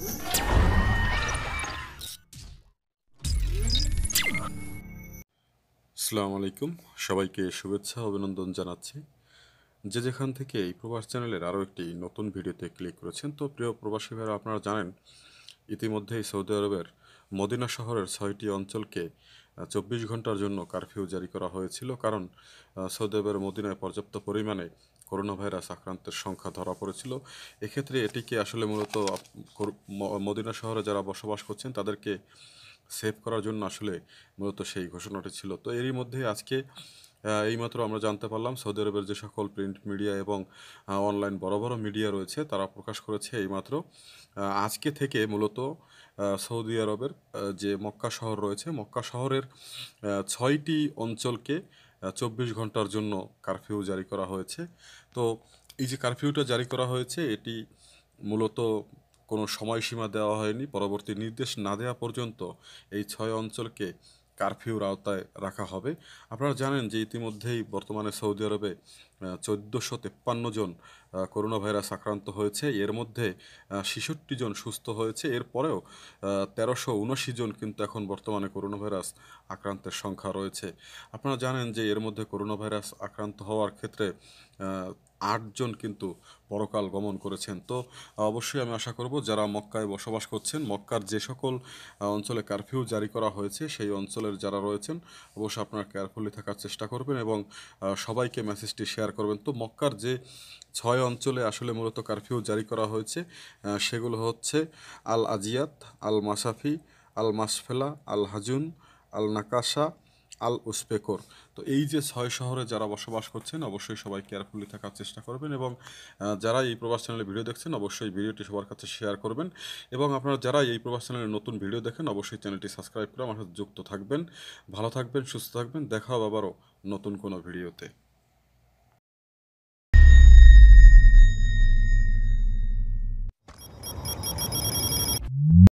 আসসালামু আলাইকুম সবাইকে শুভেচ্ছা অভিনন্দন জানাচ্ছি যে যেখান থেকে এই প্রবাস চ্যানেলের আরও একটি নতুন ভিডিওতে ক্লিক করেছেন তো প্রিয় প্রবাসী ভাইরা আপনারা জানেন ইতিমধ্যেই সৌদি আরবের মদিনা শহরের ছয়টি অঞ্চলকে চব্বিশ ঘন্টার জন্য কারফিউ জারি করা হয়েছিল কারণ সৌদেবের মদিনায় পর্যাপ্ত পরিমাণে করোনা ভাইরাস আক্রান্তের সংখ্যা ধরা পড়েছিল এক্ষেত্রে এটিকে আসলে মূলত মদিনা শহরে যারা বসবাস করছেন তাদেরকে সেভ করার জন্য আসলে মূলত সেই ঘোষণাটি ছিল তো এরই মধ্যে আজকে এইমাত্র আমরা জানতে পারলাম সৌদি আরবের যে সকল প্রিন্ট মিডিয়া এবং অনলাইন বড় বড় মিডিয়া রয়েছে তারা প্রকাশ করেছে এইমাত্র আজকে থেকে মূলত সৌদি আরবের যে মক্কা শহর রয়েছে মক্কা শহরের ছয়টি অঞ্চলকে চব্বিশ ঘন্টার জন্য কারফিউ জারি করা হয়েছে তো এই যে কারফিউটা জারি করা হয়েছে এটি মূলত কোনো সময়সীমা দেওয়া হয়নি পরবর্তী নির্দেশ না দেওয়া পর্যন্ত এই ছয় অঞ্চলকে কারফিউর আওতায় রাখা হবে আপনারা জানেন যে ইতিমধ্যেই বর্তমানে সৌদি আরবে চোদ্দোশো তেপ্পান্ন জন করোনা ভাইরাস আক্রান্ত হয়েছে এর মধ্যে ছেষট্টি জন সুস্থ হয়েছে এরপরেও তেরোশো উনআশি জন কিন্তু এখন বর্তমানে করোনা ভাইরাস আক্রান্তের সংখ্যা রয়েছে আপনারা জানেন যে এর মধ্যে করোনা ভাইরাস আক্রান্ত হওয়ার ক্ষেত্রে আটজন কিন্তু পরকাল গমন করেছেন তো অবশ্যই আমি আশা করব যারা মক্কায় বসবাস করছেন মক্কার যে সকল অঞ্চলে কারফিউ জারি করা হয়েছে সেই অঞ্চলের যারা রয়েছেন অবশ্যই আপনারা কেয়ারফুলি থাকার চেষ্টা করবেন এবং সবাইকে মেসেজটি শেয়ার করবেন তো মক্কার যে ছয় অঞ্চলে আসলে মূলত কারফিউ জারি করা হয়েছে সেগুলো হচ্ছে আল আজিয়াত আল মাসাফি আল মাসফেলা আল হাজুন আল নাকাশা আল উসপেকর তো এই যে ছয় শহরে যারা বসবাস করছেন অবশ্যই সবাই কেয়ারফুলি থাকার চেষ্টা করবেন এবং যারা এই প্রবাস চ্যানেলে ভিডিও দেখছেন অবশ্যই ভিডিওটি সবার কাছে শেয়ার করবেন এবং আপনারা যারা এই প্রবাস চ্যানেলে নতুন ভিডিও দেখেন অবশ্যই চ্যানেলটি সাবস্ক্রাইব করে আমার সাথে যুক্ত থাকবেন ভালো থাকবেন সুস্থ থাকবেন দেখা হবে আবারও নতুন কোনো ভিডিওতে